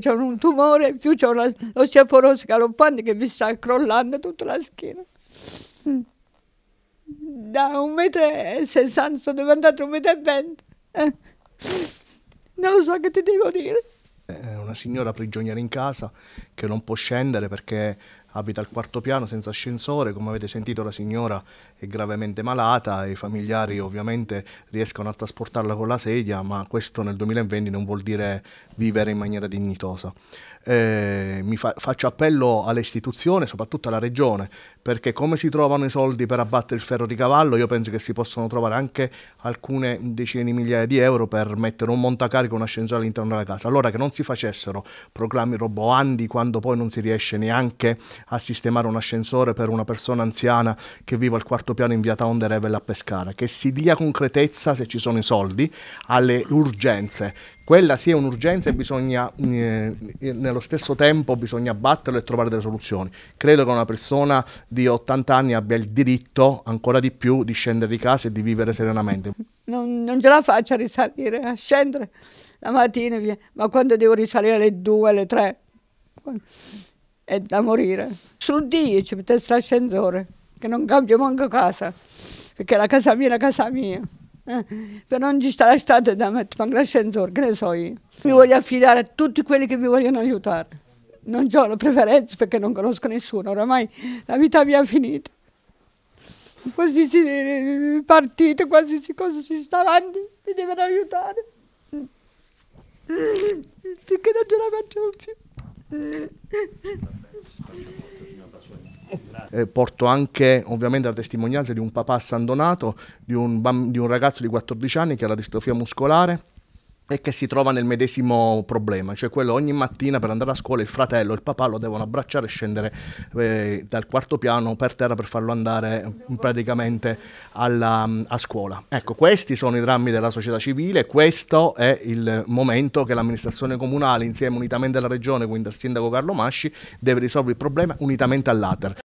c'è un tumore, più c'è un'osteoporosi galoppante che mi sta crollando tutta la schiena. Da un metro e sessanta sono diventato un metro e venti. Eh. Non so che ti devo dire. È eh, una signora prigioniera in casa che non può scendere perché abita al quarto piano senza ascensore, come avete sentito la signora è gravemente malata e i familiari ovviamente riescono a trasportarla con la sedia, ma questo nel 2020 non vuol dire vivere in maniera dignitosa. Eh, mi fa, faccio appello all'istituzione, soprattutto alla regione, perché come si trovano i soldi per abbattere il ferro di cavallo, io penso che si possono trovare anche alcune decine di migliaia di euro per mettere un montacarico, un ascensore all'interno della casa. Allora che non si facessero proclami roboandi quando poi non si riesce neanche a sistemare un ascensore per una persona anziana che vive al quarto piano in via Taonde Revel a Pescara, che si dia concretezza, se ci sono i soldi, alle urgenze. Quella sia un'urgenza e bisogna, eh, nello stesso tempo bisogna batterlo e trovare delle soluzioni. Credo che una persona di 80 anni abbia il diritto, ancora di più, di scendere di casa e di vivere serenamente. Non, non ce la faccio a risalire, a scendere la mattina, via. ma quando devo risalire alle 2, alle 3? è da morire. Sul 10 ci mette l'ascensore, che non cambio manco casa, perché la casa mia è la casa mia. Eh, però non ci sta la strada da mettere anche l'ascensore, che ne so io. Mi voglio affidare a tutti quelli che mi vogliono aiutare. Non ho la preferenza perché non conosco nessuno, oramai la vita mia è finita. Quasi si Qualsiasi partito, qualsiasi cosa si sta avanti, mi devono aiutare. Perché non ce la faccio più eh, porto anche ovviamente la testimonianza di un papà a San Donato, di un, di un ragazzo di 14 anni che ha la distrofia muscolare e che si trova nel medesimo problema, cioè quello ogni mattina per andare a scuola il fratello e il papà lo devono abbracciare e scendere eh, dal quarto piano per terra per farlo andare mm, praticamente alla, mm, a scuola. Ecco, questi sono i drammi della società civile, questo è il momento che l'amministrazione comunale insieme unitamente alla regione, quindi al sindaco Carlo Masci, deve risolvere il problema unitamente all'Ater.